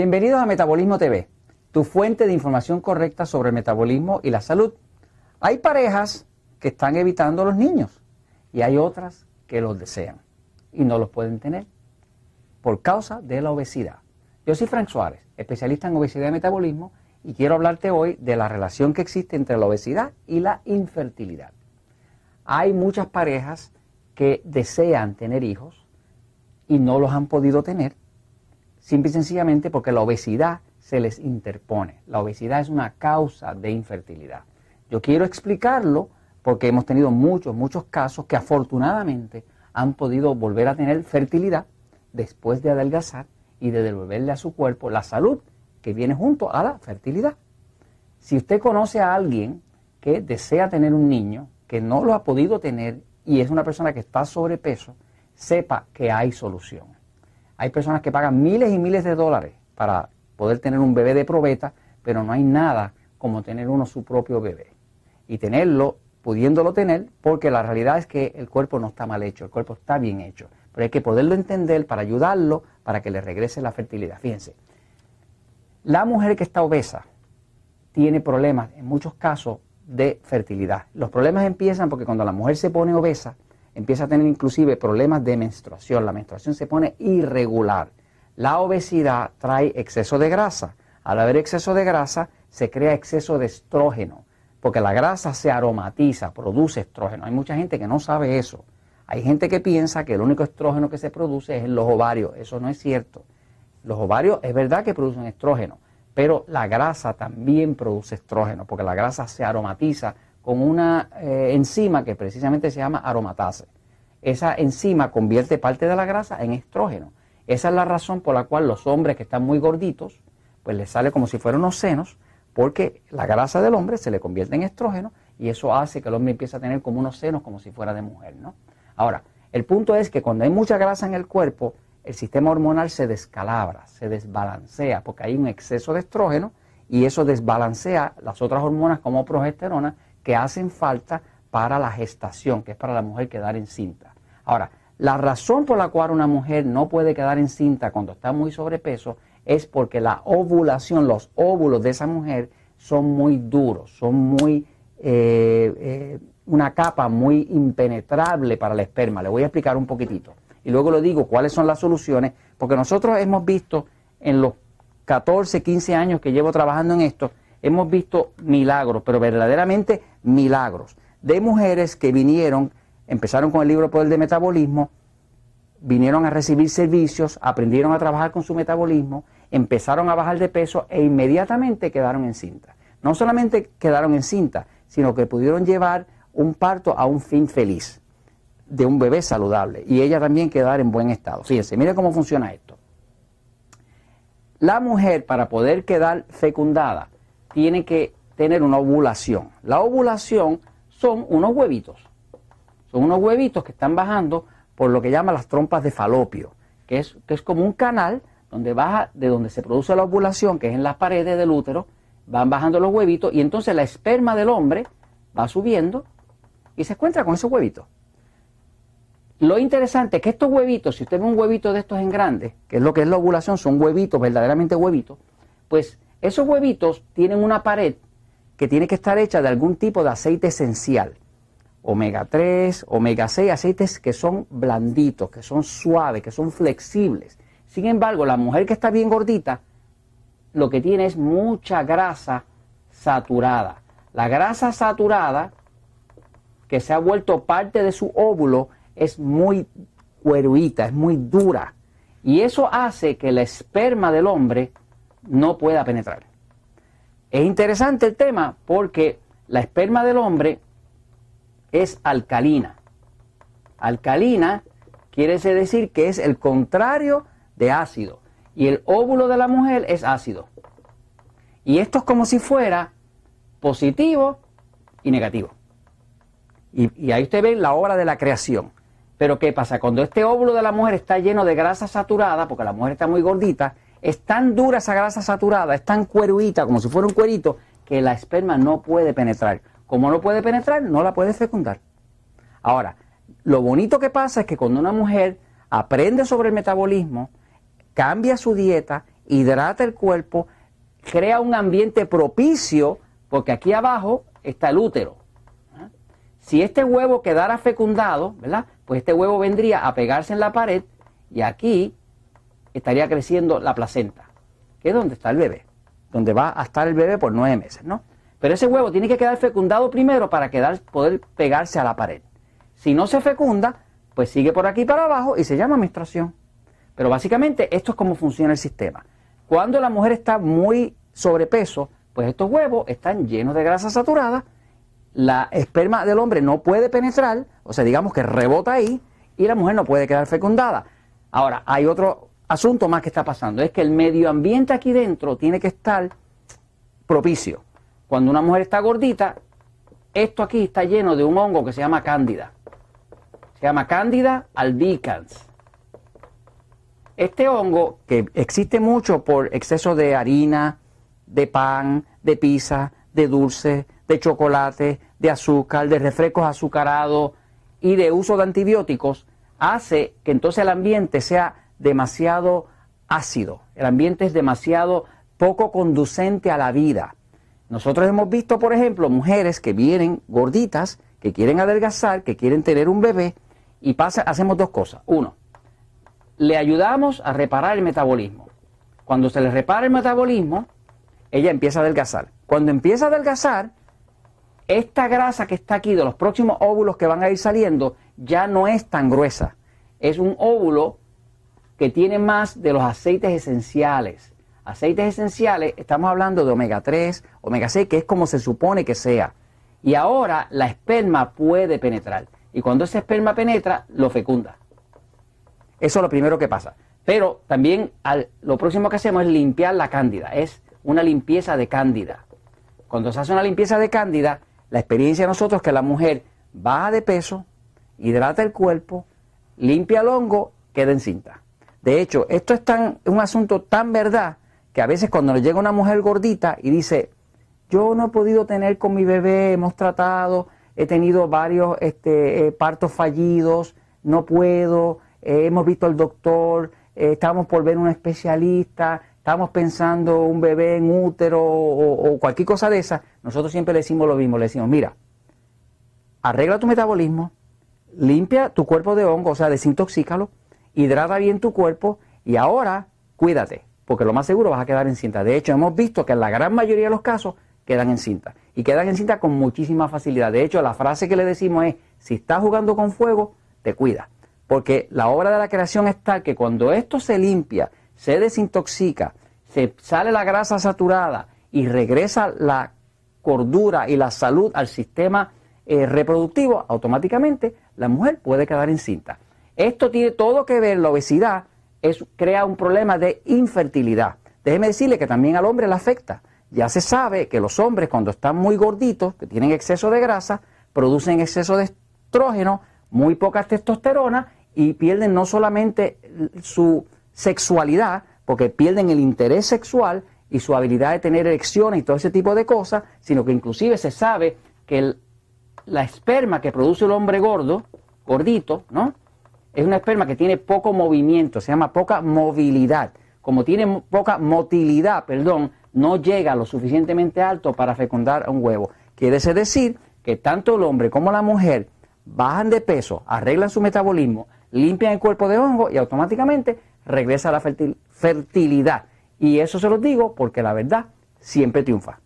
Bienvenidos a Metabolismo TV, tu fuente de información correcta sobre el metabolismo y la salud. Hay parejas que están evitando los niños y hay otras que los desean y no los pueden tener por causa de la obesidad. Yo soy Frank Suárez, especialista en obesidad y metabolismo, y quiero hablarte hoy de la relación que existe entre la obesidad y la infertilidad. Hay muchas parejas que desean tener hijos y no los han podido tener Simple y sencillamente porque la obesidad se les interpone. La obesidad es una causa de infertilidad. Yo quiero explicarlo porque hemos tenido muchos, muchos casos que afortunadamente han podido volver a tener fertilidad después de adelgazar y de devolverle a su cuerpo la salud que viene junto a la fertilidad. Si usted conoce a alguien que desea tener un niño, que no lo ha podido tener y es una persona que está sobrepeso, sepa que hay solución. Hay personas que pagan miles y miles de dólares para poder tener un bebé de probeta, pero no hay nada como tener uno su propio bebé. Y tenerlo, pudiéndolo tener, porque la realidad es que el cuerpo no está mal hecho, el cuerpo está bien hecho. Pero hay que poderlo entender para ayudarlo, para que le regrese la fertilidad. Fíjense, la mujer que está obesa tiene problemas, en muchos casos, de fertilidad. Los problemas empiezan porque cuando la mujer se pone obesa, empieza a tener inclusive problemas de menstruación, la menstruación se pone irregular. La obesidad trae exceso de grasa. Al haber exceso de grasa, se crea exceso de estrógeno, porque la grasa se aromatiza, produce estrógeno. Hay mucha gente que no sabe eso. Hay gente que piensa que el único estrógeno que se produce es en los ovarios. Eso no es cierto. Los ovarios es verdad que producen estrógeno, pero la grasa también produce estrógeno, porque la grasa se aromatiza con una eh, enzima que precisamente se llama aromatase. Esa enzima convierte parte de la grasa en estrógeno. Esa es la razón por la cual los hombres que están muy gorditos, pues les sale como si fueran unos senos, porque la grasa del hombre se le convierte en estrógeno y eso hace que el hombre empiece a tener como unos senos como si fuera de mujer, ¿no? Ahora, el punto es que cuando hay mucha grasa en el cuerpo, el sistema hormonal se descalabra, se desbalancea, porque hay un exceso de estrógeno y eso desbalancea las otras hormonas como progesterona que hacen falta para la gestación, que es para la mujer quedar encinta. Ahora, la razón por la cual una mujer no puede quedar encinta cuando está muy sobrepeso es porque la ovulación, los óvulos de esa mujer son muy duros, son muy eh, eh, una capa muy impenetrable para el esperma. Le voy a explicar un poquitito. Y luego le digo cuáles son las soluciones, porque nosotros hemos visto en los 14, 15 años que llevo trabajando en esto, hemos visto milagros, pero verdaderamente milagros de mujeres que vinieron, empezaron con el libro Poder de Metabolismo, vinieron a recibir servicios, aprendieron a trabajar con su metabolismo, empezaron a bajar de peso e inmediatamente quedaron encinta. No solamente quedaron cinta, sino que pudieron llevar un parto a un fin feliz, de un bebé saludable, y ella también quedar en buen estado. Fíjense, mire cómo funciona esto. La mujer, para poder quedar fecundada, tiene que tener una ovulación. La ovulación son unos huevitos. Son unos huevitos que están bajando por lo que llaman las trompas de falopio, que es, que es como un canal donde baja, de donde se produce la ovulación, que es en las paredes del útero, van bajando los huevitos y entonces la esperma del hombre va subiendo y se encuentra con esos huevitos. Lo interesante es que estos huevitos, si usted ve un huevito de estos en grande, que es lo que es la ovulación, son huevitos, verdaderamente huevitos, pues esos huevitos tienen una pared que tiene que estar hecha de algún tipo de aceite esencial. Omega 3, omega 6, aceites que son blanditos, que son suaves, que son flexibles. Sin embargo, la mujer que está bien gordita, lo que tiene es mucha grasa saturada. La grasa saturada, que se ha vuelto parte de su óvulo, es muy cueruita, es muy dura. Y eso hace que el esperma del hombre no pueda penetrar. Es interesante el tema porque la esperma del hombre es alcalina. Alcalina quiere decir que es el contrario de ácido. Y el óvulo de la mujer es ácido. Y esto es como si fuera positivo y negativo. Y, ahí usted ve la obra de la creación. Pero ¿qué pasa? Cuando este óvulo de la mujer está lleno de grasa saturada, porque la mujer está muy gordita, es tan dura esa grasa saturada, es tan cueruita, como si fuera un cuerito, que la esperma no puede penetrar. Como no puede penetrar, no la puede fecundar. Ahora, lo bonito que pasa es que cuando una mujer aprende sobre el metabolismo, cambia su dieta, hidrata el cuerpo, crea un ambiente propicio, porque aquí abajo está el útero. Si este huevo quedara fecundado, ¿verdad? Pues este huevo vendría a pegarse en la pared y aquí estaría creciendo la placenta, que es donde está el bebé, donde va a estar el bebé por nueve meses, ¿no? Pero ese huevo tiene que quedar fecundado primero para quedar, poder pegarse a la pared. Si no se fecunda, pues sigue por aquí para abajo y se llama menstruación. Pero básicamente esto es como funciona el sistema. Cuando la mujer está muy sobrepeso, pues estos huevos están llenos de grasa saturada, la esperma del hombre no puede penetrar, o sea, digamos que rebota ahí, y la mujer no puede quedar fecundada. Ahora, hay otro asunto más que está pasando, es que el medio ambiente aquí dentro tiene que estar propicio. Cuando una mujer está gordita, esto aquí está lleno de un hongo que se llama cándida. Se llama cándida albicans. Este hongo, que existe mucho por exceso de harina, de pan, de pizza, de dulce, de chocolate, de azúcar, de refrescos azucarados y de uso de antibióticos, hace que entonces el ambiente sea demasiado ácido, el ambiente es demasiado poco conducente a la vida. Nosotros hemos visto, por ejemplo, mujeres que vienen gorditas, que quieren adelgazar, que quieren tener un bebé, y pasa, hacemos dos cosas. Uno, le ayudamos a reparar el metabolismo. Cuando se le repara el metabolismo, ella empieza a adelgazar. Cuando empieza a adelgazar, esta grasa que está aquí de los próximos óvulos que van a ir saliendo ya no es tan gruesa. Es un óvulo que tiene más de los aceites esenciales. Aceites esenciales, estamos hablando de omega 3, omega 6, que es como se supone que sea. Y ahora la esperma puede penetrar. Y cuando ese esperma penetra, lo fecunda. Eso es lo primero que pasa. Pero también lo próximo que hacemos es limpiar la cándida. Es una limpieza de cándida. Cuando se hace una limpieza de cándida, la experiencia de nosotros es que la mujer baja de peso, hidrata el cuerpo, limpia el hongo, queda encinta. De hecho, esto es tan, un asunto tan verdad que a veces cuando le llega una mujer gordita y dice, yo no he podido tener con mi bebé, hemos tratado, he tenido varios este, eh, partos fallidos, no puedo, eh, hemos visto al doctor, eh, estamos por ver un especialista, estamos pensando un bebé en útero o, cualquier cosa de esa, nosotros siempre le decimos lo mismo, le decimos, mira, arregla tu metabolismo, limpia tu cuerpo de hongo, o sea, desintoxícalo, hidrata bien tu cuerpo y ahora cuídate, porque lo más seguro vas a quedar en cinta. De hecho, hemos visto que en la gran mayoría de los casos quedan en cinta y quedan en cinta con muchísima facilidad. De hecho, la frase que le decimos es, si estás jugando con fuego, te cuida, porque la obra de la creación está que cuando esto se limpia, se desintoxica, se sale la grasa saturada y regresa la cordura y la salud al sistema eh, reproductivo, automáticamente la mujer puede quedar encinta. Esto tiene todo que ver, la obesidad es, crea un problema de infertilidad. Déjeme decirle que también al hombre le afecta. Ya se sabe que los hombres cuando están muy gorditos, que tienen exceso de grasa, producen exceso de estrógeno, muy poca testosterona y pierden no solamente su sexualidad, porque pierden el interés sexual y su habilidad de tener erecciones y todo ese tipo de cosas, sino que inclusive se sabe que la esperma que produce el hombre gordo, gordito, ¿no? es una esperma que tiene poco movimiento, se llama poca movilidad. Como tiene poca motilidad, perdón, no llega lo suficientemente alto para fecundar a un huevo. Quiere decir que tanto el hombre como la mujer bajan de peso, arreglan su metabolismo, limpian el cuerpo de hongo y automáticamente regresa la fertilidad. Y eso se los digo porque la verdad siempre triunfa.